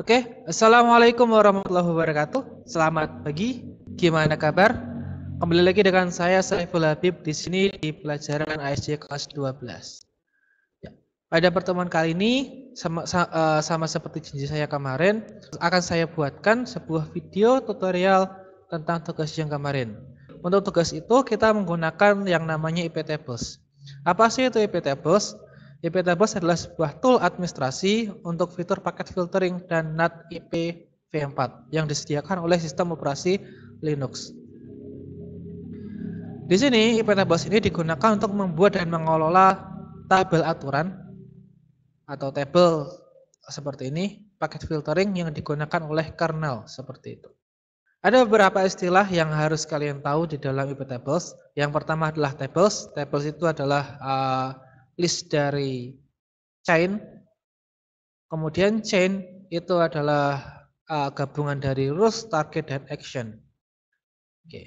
Oke, okay. Assalamualaikum warahmatullahi wabarakatuh. Selamat pagi, gimana kabar? Kembali lagi dengan saya Saiful Habib di sini di pelajaran ASC kelas 12. Ya. Pada pertemuan kali ini, sama, sama, eh, sama seperti janji saya kemarin, akan saya buatkan sebuah video tutorial tentang tugas yang kemarin. Untuk tugas itu, kita menggunakan yang namanya IP Tables. Apa sih itu IP Tables? IP Tables adalah sebuah tool administrasi untuk fitur paket filtering dan NAT IP V4 yang disediakan oleh sistem operasi Linux. Di sini IP Tables ini digunakan untuk membuat dan mengelola tabel aturan atau tabel seperti ini, paket filtering yang digunakan oleh kernel seperti itu. Ada beberapa istilah yang harus kalian tahu di dalam IP tables. Yang pertama adalah tables. Tables itu adalah uh, list dari chain. Kemudian chain itu adalah uh, gabungan dari rules, target, dan action. Oke. Okay.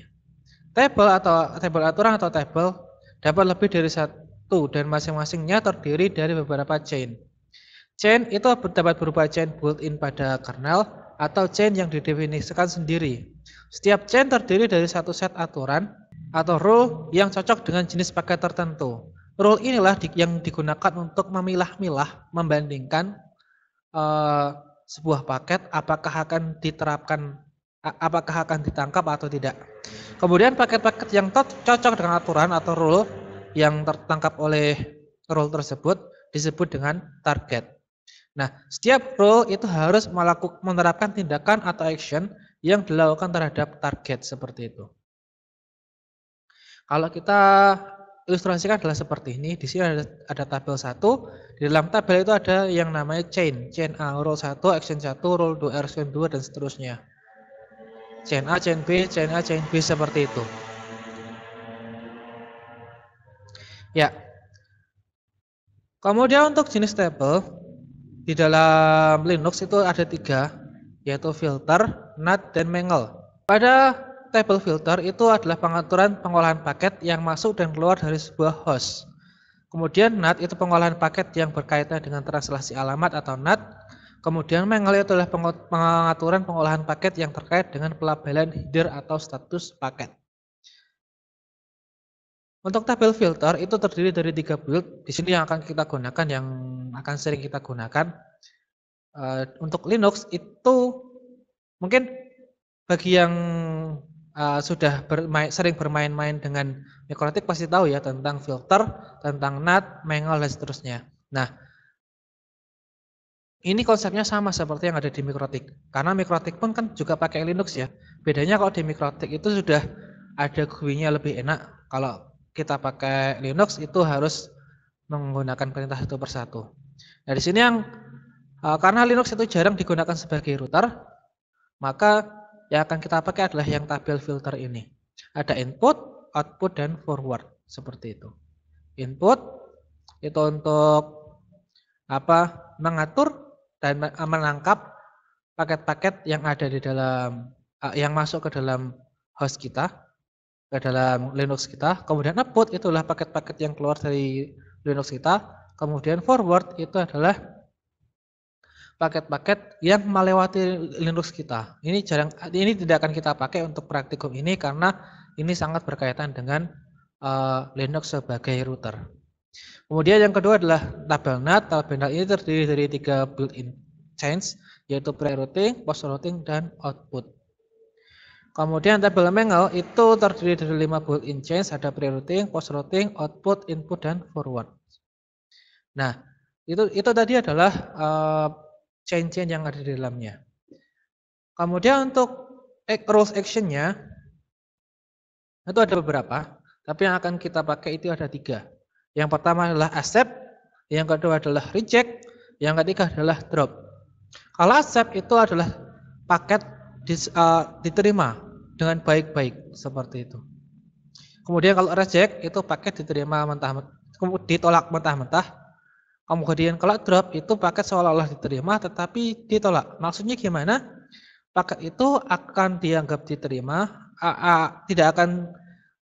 Table atau table aturan atau table dapat lebih dari satu dan masing-masingnya terdiri dari beberapa chain. Chain itu dapat berupa chain built-in pada kernel atau chain yang didefinisikan sendiri. Setiap chain terdiri dari satu set aturan atau rule yang cocok dengan jenis paket tertentu. Rule inilah yang digunakan untuk memilah-milah, membandingkan uh, sebuah paket apakah akan diterapkan apakah akan ditangkap atau tidak. Kemudian paket-paket yang cocok dengan aturan atau rule yang tertangkap oleh rule tersebut disebut dengan target. Nah, setiap role itu harus melakukan menerapkan tindakan atau action yang dilakukan terhadap target seperti itu. Kalau kita ilustrasikan adalah seperti ini, di sini ada, ada tabel 1, di dalam tabel itu ada yang namanya chain, chain A, role 1, action 1, role 2, action 2, dan seterusnya. Chain A, chain B, chain A, chain B, seperti itu. Ya, Kemudian untuk jenis tabel di dalam Linux itu ada tiga, yaitu filter, NAT, dan mangle. Pada table filter itu adalah pengaturan pengolahan paket yang masuk dan keluar dari sebuah host. Kemudian NAT itu pengolahan paket yang berkaitan dengan translasi alamat atau NAT. Kemudian mangle itu adalah pengaturan pengolahan paket yang terkait dengan pelabelan header atau status paket. Untuk tabel filter itu terdiri dari tiga build. Di sini yang akan kita gunakan, yang akan sering kita gunakan. Eh, untuk Linux itu mungkin bagi yang eh, sudah bermain, sering bermain-main dengan mikrotik pasti tahu ya tentang filter, tentang NAT, mangle, dan seterusnya. Nah, ini konsepnya sama seperti yang ada di mikrotik. Karena mikrotik pun kan juga pakai Linux ya. Bedanya kalau di mikrotik itu sudah ada GUI-nya lebih enak. Kalau kita pakai Linux itu harus menggunakan perintah satu persatu. Nah di sini yang e, karena Linux itu jarang digunakan sebagai router, maka yang akan kita pakai adalah yang tabel filter ini. Ada input, output, dan forward seperti itu. Input itu untuk apa mengatur dan menangkap paket-paket yang ada di dalam e, yang masuk ke dalam host kita ke dalam Linux kita, kemudian output itulah paket-paket yang keluar dari Linux kita, kemudian forward itu adalah paket-paket yang melewati Linux kita. Ini jarang ini tidak akan kita pakai untuk praktikum ini karena ini sangat berkaitan dengan uh, Linux sebagai router. Kemudian yang kedua adalah tabel NAT. Tabel NAT ini terdiri dari tiga built-in change yaitu pre-routing, post-routing, dan output. Kemudian tabel Mengel itu terdiri dari 5 bullet in change, ada pre-routing, post-routing, output, input, dan forward. Nah, itu itu tadi adalah eh, change change chain yang ada di dalamnya. Kemudian untuk rules action-nya, itu ada beberapa, tapi yang akan kita pakai itu ada tiga. Yang pertama adalah accept, yang kedua adalah reject, yang ketiga adalah drop. Kalau accept itu adalah paket eh, diterima, dengan baik-baik seperti itu. Kemudian kalau reject itu paket diterima mentah kemudian ditolak mentah-mentah. Kemudian kalau drop itu paket seolah-olah diterima tetapi ditolak. Maksudnya gimana? Paket itu akan dianggap diterima, a, a, tidak akan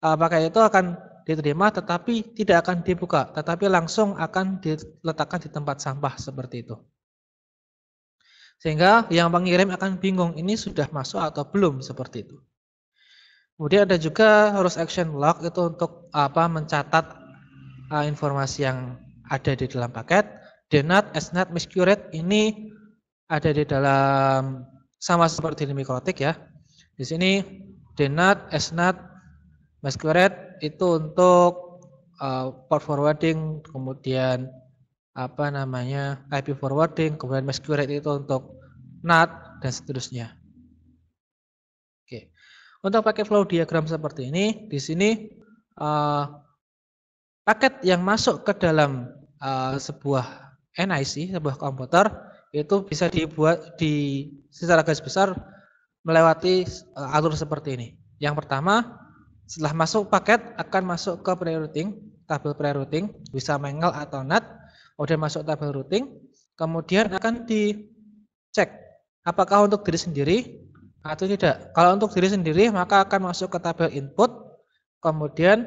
a, paket itu akan diterima tetapi tidak akan dibuka, tetapi langsung akan diletakkan di tempat sampah seperti itu. Sehingga yang pengirim akan bingung ini sudah masuk atau belum seperti itu. Kemudian ada juga harus action log itu untuk apa mencatat uh, informasi yang ada di dalam paket. Denat, Snat, miscurate ini ada di dalam sama seperti di mikrotik ya. Di sini denat, Snat, miscurate itu untuk uh, port forwarding, kemudian apa namanya IP forwarding, kemudian miscurate itu untuk NAT dan seterusnya. Untuk paket flow diagram seperti ini, di sini uh, paket yang masuk ke dalam uh, sebuah NIC, sebuah komputer, itu bisa dibuat di secara garis besar melewati uh, alur seperti ini. Yang pertama, setelah masuk paket akan masuk ke pre-routing, tabel pre-routing, bisa mangle atau not, kemudian masuk tabel routing, kemudian akan dicek apakah untuk diri sendiri atau tidak. Kalau untuk diri sendiri maka akan masuk ke tabel input, kemudian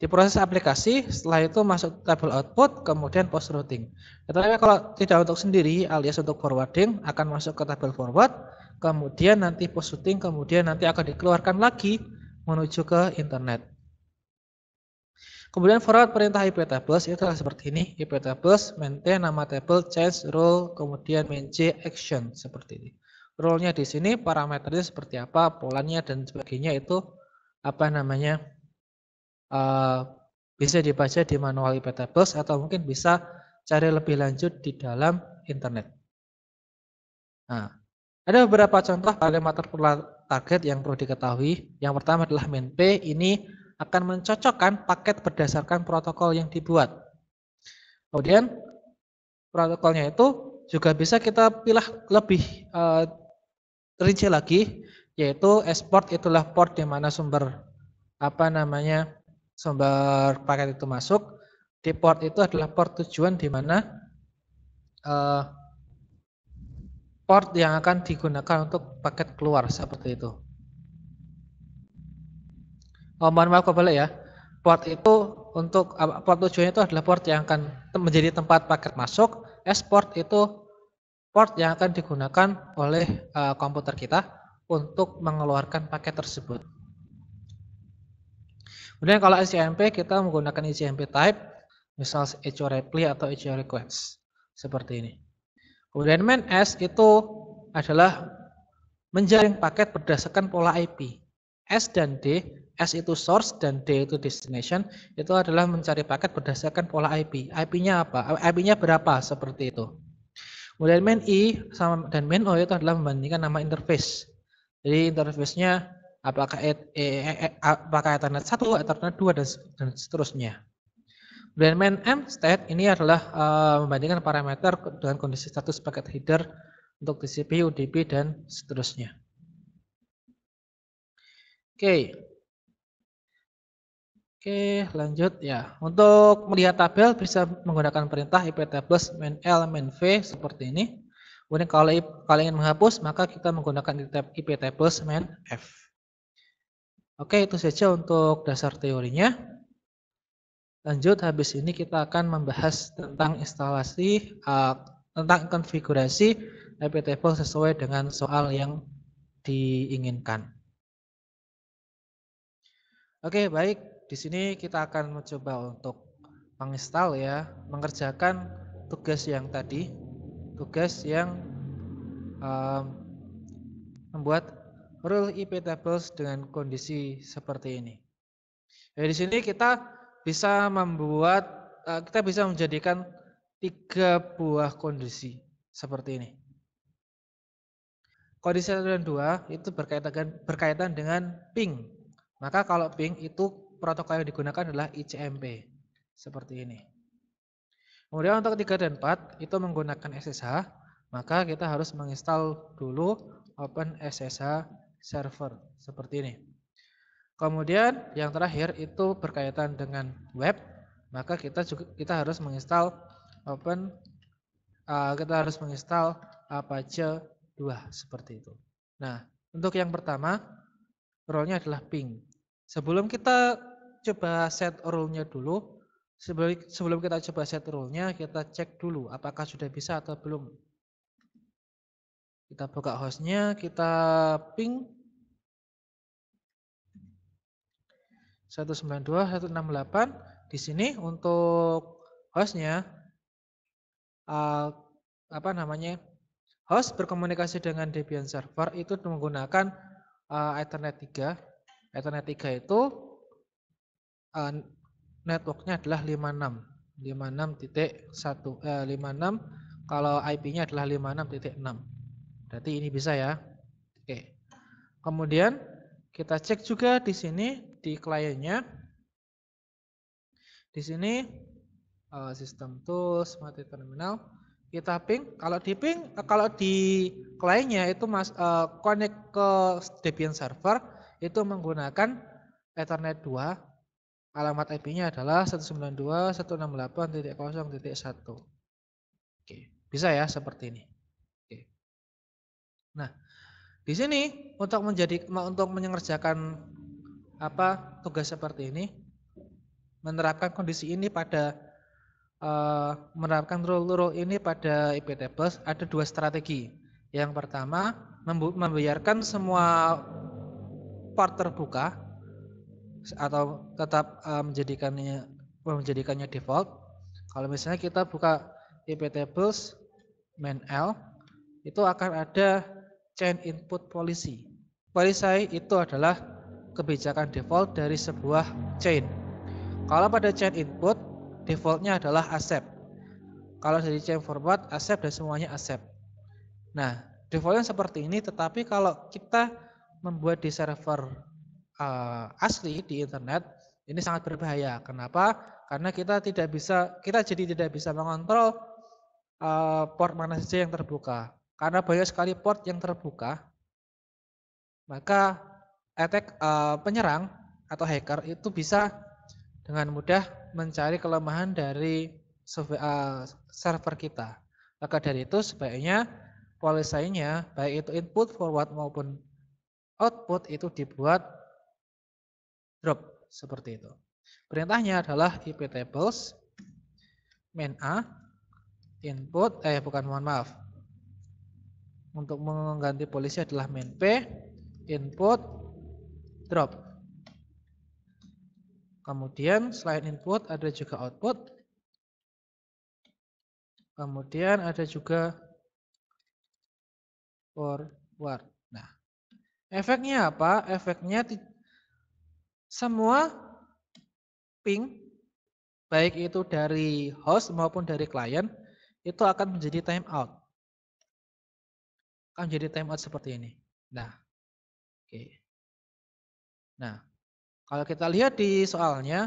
diproses aplikasi, setelah itu masuk tabel output, kemudian post routing. Tetapi kalau tidak untuk sendiri alias untuk forwarding akan masuk ke tabel forward, kemudian nanti post routing, kemudian nanti akan dikeluarkan lagi menuju ke internet. Kemudian forward perintah IP tables itu seperti ini, IP tables maintain nama table change role kemudian main J action seperti ini role-nya di sini, parameternya seperti apa, polanya dan sebagainya itu apa namanya uh, bisa dibaca di manual IP tables atau mungkin bisa cari lebih lanjut di dalam internet. Nah, ada beberapa contoh parameter target yang perlu diketahui. Yang pertama adalah main P. Ini akan mencocokkan paket berdasarkan protokol yang dibuat. Kemudian protokolnya itu juga bisa kita pilih lebih eh, rinci lagi yaitu export itulah port di mana sumber apa namanya sumber paket itu masuk. Di port itu adalah port tujuan di mana uh, port yang akan digunakan untuk paket keluar seperti itu. Oh, mohon maaf kembali ya. Port itu untuk port tujuannya itu adalah port yang akan menjadi tempat paket masuk. Export itu port yang akan digunakan oleh uh, komputer kita untuk mengeluarkan paket tersebut. Kemudian kalau ICMP kita menggunakan ICMP type, misal echo reply atau echo request, seperti ini. Kemudian main S itu adalah menjaring paket berdasarkan pola IP. S dan D, S itu source dan D itu destination, itu adalah mencari paket berdasarkan pola IP. IP-nya apa? IP-nya berapa? Seperti itu. Kemudian main i sama dan main o itu adalah membandingkan nama interface. Jadi interface-nya apakah et, e, e, e apakah Ethernet 1, Ethernet 2 dan, dan seterusnya. Kemudian main m state ini adalah uh, membandingkan parameter dengan kondisi status paket header untuk TCP, UDP dan seterusnya. Oke. Oke, lanjut ya. Untuk melihat tabel bisa menggunakan perintah iptables main L main V seperti ini. Kemudian kalau kalian ingin menghapus, maka kita menggunakan iptables main F. Oke, itu saja untuk dasar teorinya. Lanjut, habis ini kita akan membahas tentang instalasi, uh, tentang konfigurasi iptable sesuai dengan soal yang diinginkan. Oke, baik. Di sini kita akan mencoba untuk menginstal ya, mengerjakan tugas yang tadi, tugas yang um, membuat rule IP tables dengan kondisi seperti ini. Ya, di sini kita bisa membuat, eh, kita bisa menjadikan tiga buah kondisi seperti ini. Kondisi 1 dan 2 itu berkaitan, berkaitan dengan ping. Maka kalau ping itu protokol yang digunakan adalah ICMP. Seperti ini. Kemudian untuk 3 dan empat itu menggunakan SSH, maka kita harus menginstal dulu Open SSH Server. Seperti ini. Kemudian yang terakhir itu berkaitan dengan web, maka kita juga kita harus menginstal Open uh, kita harus menginstal Apache 2 seperti itu. Nah, untuk yang pertama, role-nya adalah ping. Sebelum kita coba set rule-nya dulu. Sebelum, kita coba set rule-nya, kita cek dulu apakah sudah bisa atau belum. Kita buka host-nya, kita ping 192.168. Di sini untuk hostnya, uh, apa namanya, host berkomunikasi dengan Debian server itu menggunakan uh, Ethernet 3. Ethernet 3 itu uh, networknya adalah 56 56.1 eh, 56 kalau IP-nya adalah 56.6 berarti ini bisa ya oke kemudian kita cek juga di sini di kliennya di sini uh, sistem tools smart terminal kita ping kalau di ping eh, kalau di kliennya itu mas uh, connect ke Debian server itu menggunakan Ethernet 2 Alamat IP-nya adalah 192.168.0.1. Oke, bisa ya seperti ini. Oke. Nah, di sini untuk menjadi untuk mengerjakan apa tugas seperti ini menerapkan kondisi ini pada uh, menerapkan rule-rule ini pada IP tables ada dua strategi. Yang pertama membiarkan semua port terbuka atau tetap eh, menjadikannya menjadikannya default. Kalau misalnya kita buka IP tables main L itu akan ada chain input policy. Policy itu adalah kebijakan default dari sebuah chain. Kalau pada chain input defaultnya adalah accept. Kalau dari chain forward accept dan semuanya accept. Nah, defaultnya seperti ini tetapi kalau kita membuat di server uh, asli di internet ini sangat berbahaya. Kenapa? Karena kita tidak bisa kita jadi tidak bisa mengontrol uh, port mana saja yang terbuka. Karena banyak sekali port yang terbuka, maka attack uh, penyerang atau hacker itu bisa dengan mudah mencari kelemahan dari server kita. Maka dari itu sebaiknya polisainya baik itu input forward maupun output itu dibuat drop seperti itu. Perintahnya adalah ip tables main a input eh bukan mohon maaf. Untuk mengganti polisi adalah main p input drop. Kemudian selain input ada juga output. Kemudian ada juga forward. Nah, efeknya apa? Efeknya semua ping baik itu dari host maupun dari klien itu akan menjadi timeout. Akan menjadi timeout seperti ini. Nah. Oke. Okay. Nah, kalau kita lihat di soalnya,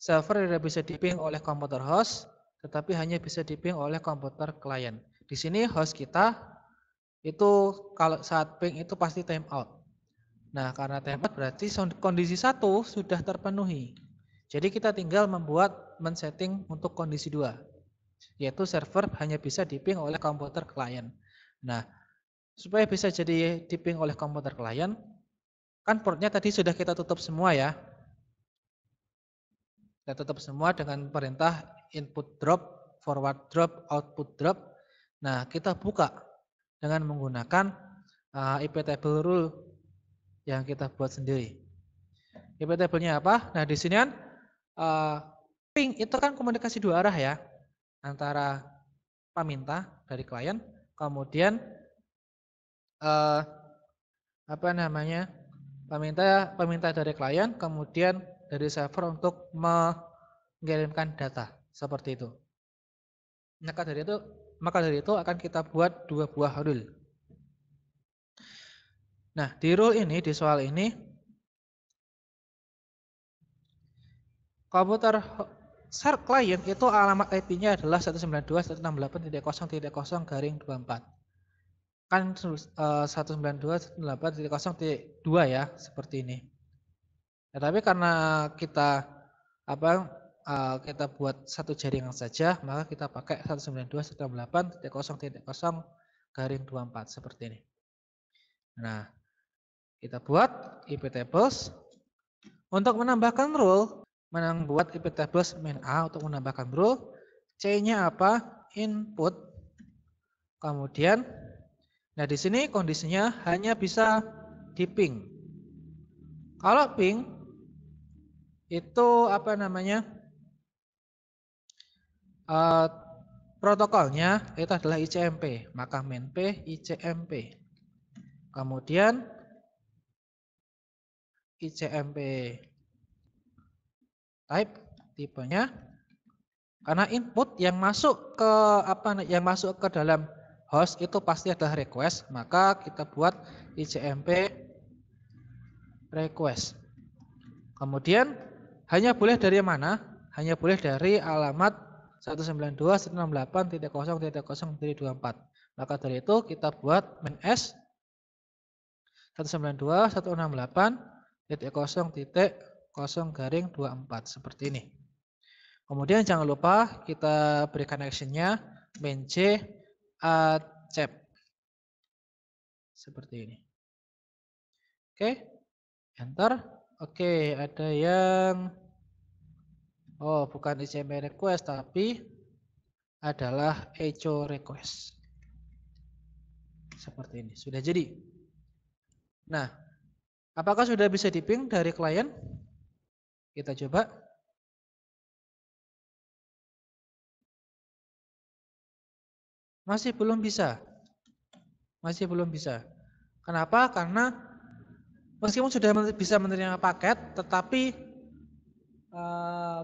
server tidak bisa diping oleh komputer host, tetapi hanya bisa diping oleh komputer klien. Di sini host kita itu kalau saat ping itu pasti timeout. Nah, karena tempat berarti kondisi satu sudah terpenuhi. Jadi kita tinggal membuat men-setting untuk kondisi dua, yaitu server hanya bisa diping oleh komputer klien. Nah, supaya bisa jadi diping oleh komputer klien, kan portnya tadi sudah kita tutup semua ya. Kita tutup semua dengan perintah input drop, forward drop, output drop. Nah, kita buka dengan menggunakan eh, IP table rule yang kita buat sendiri. IP table-nya apa? Nah, di sini kan uh, ping itu kan komunikasi dua arah ya. Antara peminta dari klien, kemudian uh, apa namanya? peminta peminta dari klien, kemudian dari server untuk mengirimkan data seperti itu. Maka dari itu, maka dari itu akan kita buat dua buah rule Nah, di rule ini, di soal ini, komputer share client itu alamat IP-nya adalah 192.168.0.0 garing 24. Kan uh, eh, 192.168.0.2 ya, seperti ini. Ya, tapi karena kita apa uh, kita buat satu jaringan saja, maka kita pakai 192.168.0.0 garing 24 seperti ini. Nah, kita buat IP tables. Untuk menambahkan rule, buat IP tables main A untuk menambahkan rule. C-nya apa? Input. Kemudian, nah di sini kondisinya hanya bisa di ping. Kalau ping, itu apa namanya? Uh, protokolnya itu adalah ICMP, maka main P ICMP. Kemudian ICMP. Type tipenya karena input yang masuk ke apa yang masuk ke dalam host itu pasti adalah request, maka kita buat ICMP request. Kemudian hanya boleh dari mana? Hanya boleh dari alamat 192.168.0.0.24. Maka dari itu kita buat main s 192.168 titik kosong titik kosong garing 24 seperti ini. Kemudian jangan lupa kita berikan actionnya main C accept seperti ini. Oke, enter. Oke, ada yang oh bukan ICM e request tapi adalah echo request. Seperti ini, sudah jadi. Nah, Apakah sudah bisa di diping dari klien? Kita coba. Masih belum bisa. Masih belum bisa. Kenapa? Karena meskipun sudah bisa menerima paket, tetapi eh,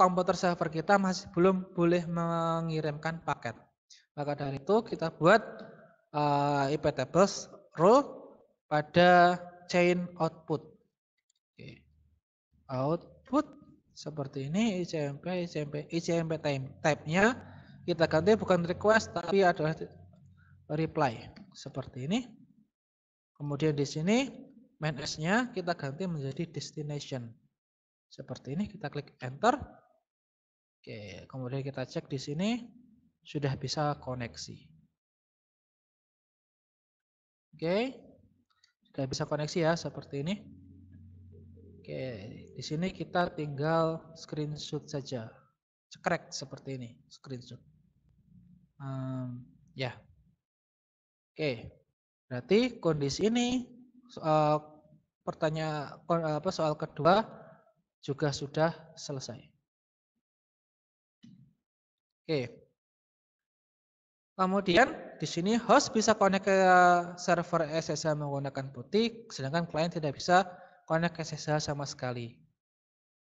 komputer server kita masih belum boleh mengirimkan paket. Maka dari itu kita buat uh, eh, IP tables rule pada chain output. Oke. Output seperti ini ICMP ICMP ICMP time type-nya kita ganti bukan request tapi adalah reply seperti ini. Kemudian di sini main S-nya kita ganti menjadi destination. Seperti ini kita klik enter. Oke, kemudian kita cek di sini sudah bisa koneksi. Oke nggak bisa koneksi ya seperti ini. Oke, di sini kita tinggal screenshot saja. Cekrek seperti ini, screenshot. Um, ya. Oke. Berarti kondisi ini soal pertanyaan apa soal kedua juga sudah selesai. Oke. Kemudian di sini host bisa connect ke eh, server SSH menggunakan putih, sedangkan klien tidak bisa connect ke SSH sama sekali.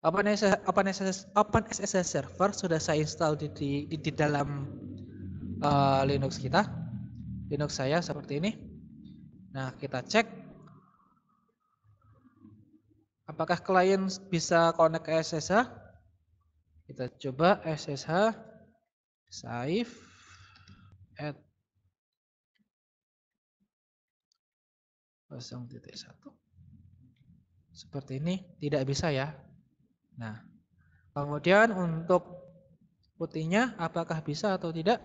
Open SSL, Open SSH, Open SSL server sudah saya install di, di, di, di dalam uh, Linux kita. Linux saya seperti ini. Nah, kita cek apakah klien bisa connect ke SSH. Kita coba SSH save add 0.1. Seperti ini tidak bisa ya. Nah, kemudian untuk putihnya apakah bisa atau tidak?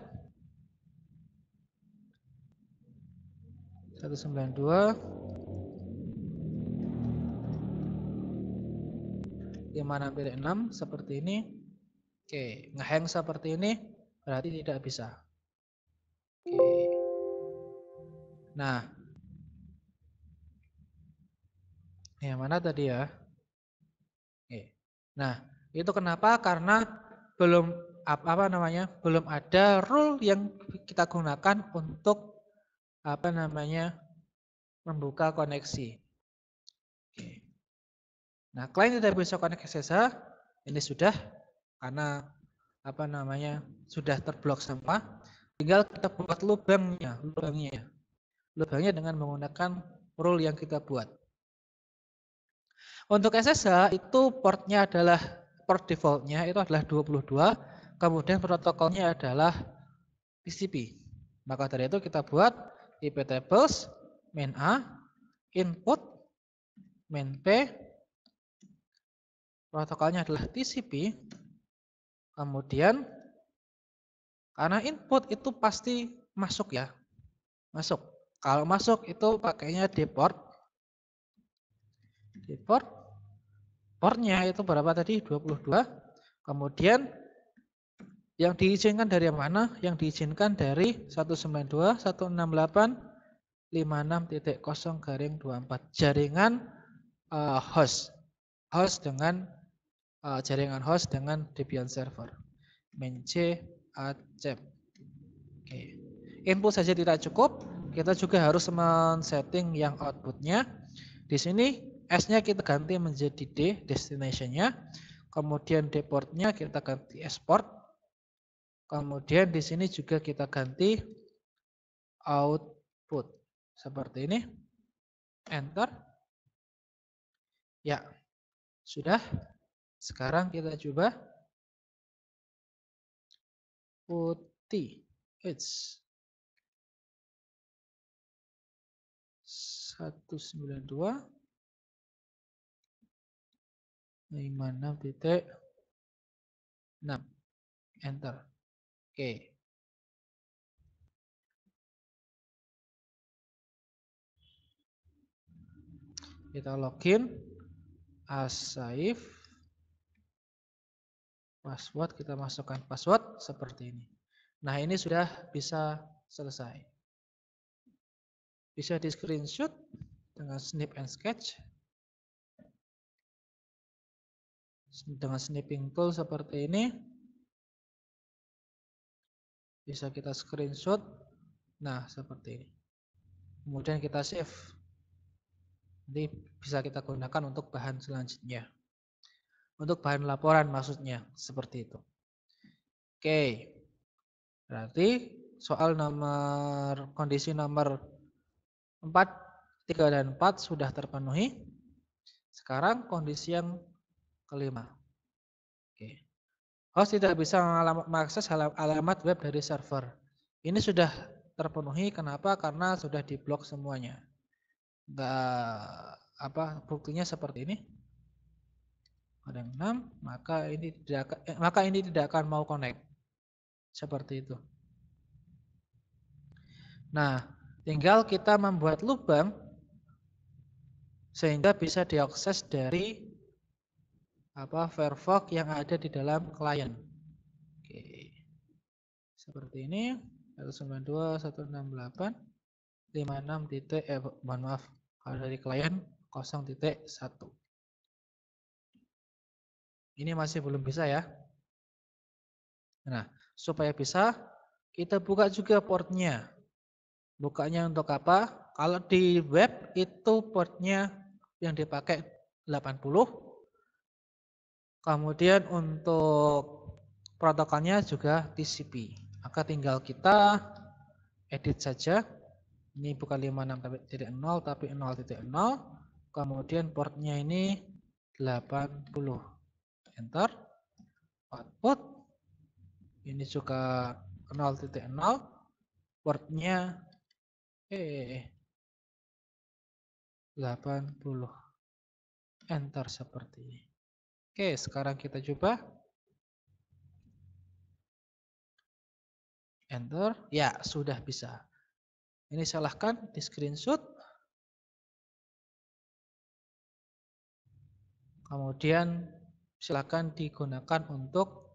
192 56.6 seperti ini. Oke, ngeheng seperti ini berarti tidak bisa. Oke. Nah, Yang mana tadi ya? Nah, itu kenapa? Karena belum apa namanya? Belum ada rule yang kita gunakan untuk apa namanya? membuka koneksi. Nah, klien tidak bisa connect SSH, ini sudah karena apa namanya? sudah terblok semua. Tinggal kita buat lubangnya, lubangnya. Lubangnya dengan menggunakan rule yang kita buat. Untuk SSH itu portnya adalah port defaultnya itu adalah 22, kemudian protokolnya adalah TCP. Maka dari itu kita buat IP tables main A input main P protokolnya adalah TCP kemudian karena input itu pasti masuk ya masuk kalau masuk itu pakainya deport deport Portnya itu berapa tadi? 22. Kemudian yang diizinkan dari mana? Yang diizinkan dari 192.168.56.0 garing 24. Jaringan uh, host. Host dengan uh, jaringan host dengan Debian server. Main C Oke. Okay. Input saja tidak cukup, kita juga harus men-setting yang outputnya. Di sini S-nya kita ganti menjadi D, destination-nya. Kemudian deportnya kita ganti export. Kemudian di sini juga kita ganti output. Seperti ini. Enter. Ya, sudah. Sekarang kita coba putih. It's 192 56 enter oke okay. kita login as save password kita masukkan password seperti ini nah ini sudah bisa selesai bisa di screenshot dengan snip and sketch Dengan snipping tool seperti ini, bisa kita screenshot. Nah, seperti ini. Kemudian kita save. Jadi bisa kita gunakan untuk bahan selanjutnya. Untuk bahan laporan maksudnya, seperti itu. Oke, berarti soal nomor kondisi nomor 4, 3 dan 4 sudah terpenuhi. Sekarang kondisi yang kelima. Oke. Host tidak bisa mengakses alamat web dari server. Ini sudah terpenuhi kenapa? Karena sudah diblok semuanya. Enggak apa buktinya seperti ini. Ada yang 6, maka ini tidak eh, maka ini tidak akan mau connect. Seperti itu. Nah, tinggal kita membuat lubang sehingga bisa diakses dari apa Firefox yang ada di dalam klien. Oke. Seperti ini 192.168 eh, mohon maaf kalau dari klien 0.1. Ini masih belum bisa ya. Nah, supaya bisa kita buka juga portnya. Bukanya untuk apa? Kalau di web itu portnya yang dipakai 80, Kemudian untuk protokolnya juga TCP. Maka tinggal kita edit saja. Ini bukan 56.0 tapi 0.0. Kemudian portnya ini 80. Enter. Output. Ini juga 0.0. Portnya eh 80 enter seperti ini. Oke, sekarang kita coba. Enter. Ya, sudah bisa. Ini salahkan di screenshot. Kemudian silakan digunakan untuk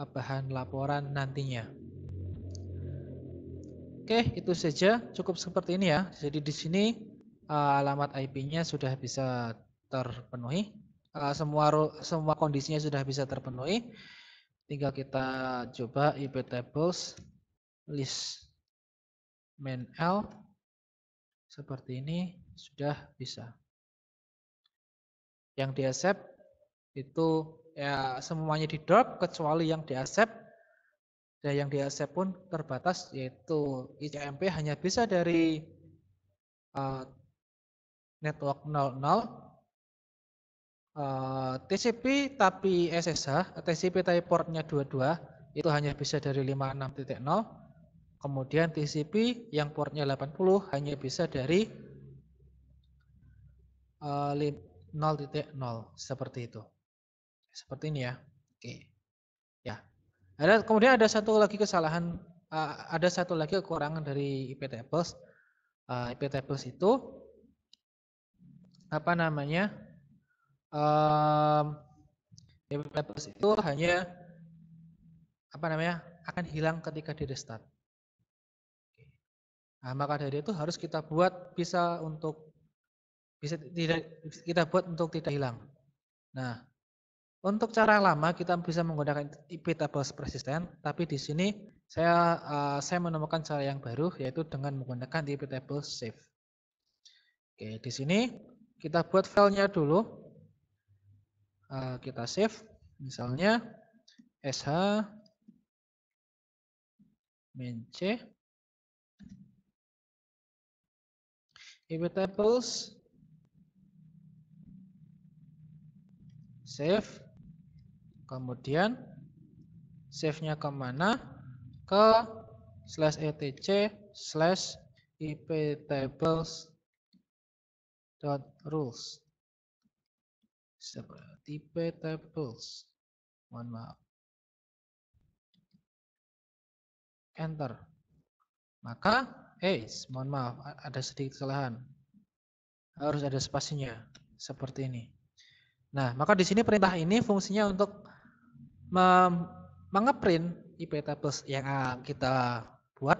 eh, bahan laporan nantinya. Oke, itu saja. Cukup seperti ini ya. Jadi di sini eh, alamat IP-nya sudah bisa terpenuhi. Eh, semua semua kondisinya sudah bisa terpenuhi tinggal kita coba ip tables list main l seperti ini sudah bisa yang di accept itu ya semuanya di drop kecuali yang di accept dan yang di accept pun terbatas yaitu ICMP hanya bisa dari uh, network 00 uh, eh, TCP tapi SSH, TCP tapi portnya 22 itu hanya bisa dari 56.0 kemudian TCP yang portnya 80 hanya bisa dari uh, eh, 0.0 seperti itu seperti ini ya oke ya ada kemudian ada satu lagi kesalahan eh, ada satu lagi kekurangan dari IP tables IP tables itu apa namanya um, Developers itu hanya apa namanya akan hilang ketika di restart. Nah, maka dari itu harus kita buat bisa untuk bisa tidak kita buat untuk tidak hilang. Nah, untuk cara lama kita bisa menggunakan IP tables persisten, tapi di sini saya uh, saya menemukan cara yang baru yaitu dengan menggunakan IP tables save. Oke, di sini kita buat filenya dulu. Eh, kita save misalnya sh main c tables save kemudian save-nya kemana ke slash etc slash iptables dot rules tipe tables mohon maaf enter maka eh mohon maaf ada sedikit kesalahan harus ada spasinya seperti ini nah maka di sini perintah ini fungsinya untuk mengeprint IP tables yang kita buat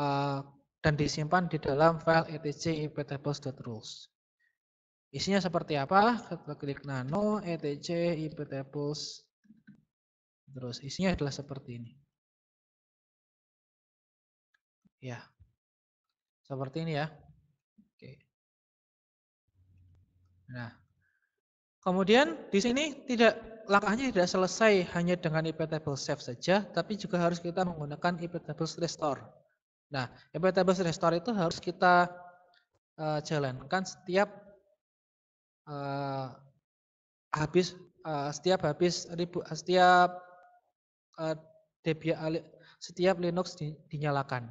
eh, dan disimpan di dalam file etc iptables.rules. Isinya seperti apa? Kita klik nano, etc, iptables. Terus isinya adalah seperti ini. Ya. Seperti ini ya. Oke. Nah. Kemudian di sini tidak langkahnya tidak selesai hanya dengan table save saja, tapi juga harus kita menggunakan iptable restore. Nah, iptable restore itu harus kita uh, jalankan setiap uh, habis uh, setiap habis ribu eh, setiap uh, Debian setiap Linux dinyalakan.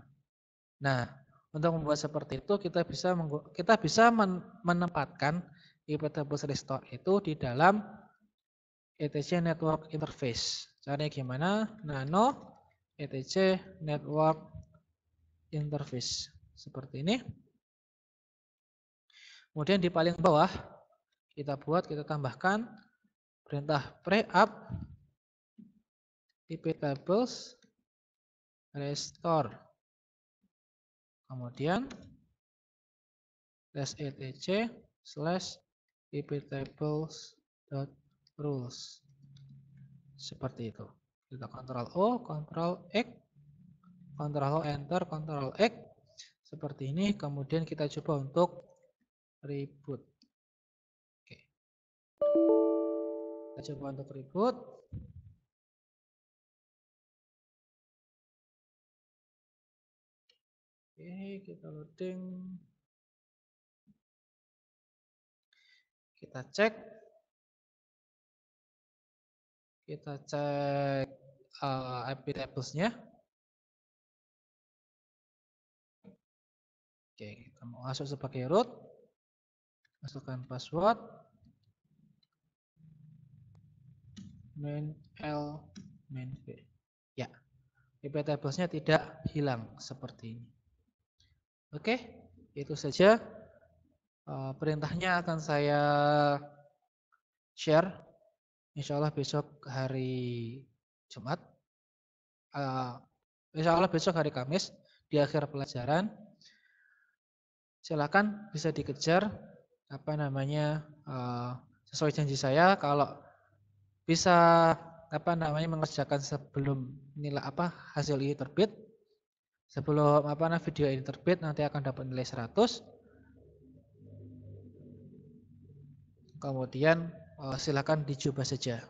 Nah, untuk membuat seperti itu kita bisa kita bisa men menempatkan iptbus restore itu di dalam etc network interface. Caranya gimana? Nano etc network interface seperti ini. Kemudian di paling bawah kita buat, kita tambahkan perintah pre-up ip tables restore. Kemudian slash etc slash tables rules seperti itu kita kontrol O kontrol X kontrol O enter kontrol X seperti ini kemudian kita coba untuk reboot Kita coba untuk recruit. Oke, kita loading. Kita cek. Kita cek uh, eh, IP tables-nya. Oke, kita mau masuk sebagai root. Masukkan password. main L main V. Ya, IP tablesnya tidak hilang seperti ini. Oke, itu saja. Eh, perintahnya akan saya share. Insya Allah besok hari Jumat. Eh, insya Allah besok hari Kamis di akhir pelajaran. Silakan bisa dikejar apa namanya eh, sesuai janji saya kalau bisa apa namanya mengerjakan sebelum nilai apa hasil ini terbit sebelum apa nah video ini terbit nanti akan dapat nilai 100 kemudian eh, silakan dicoba saja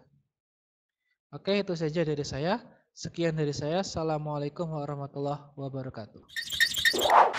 oke itu saja dari saya sekian dari saya assalamualaikum warahmatullahi wabarakatuh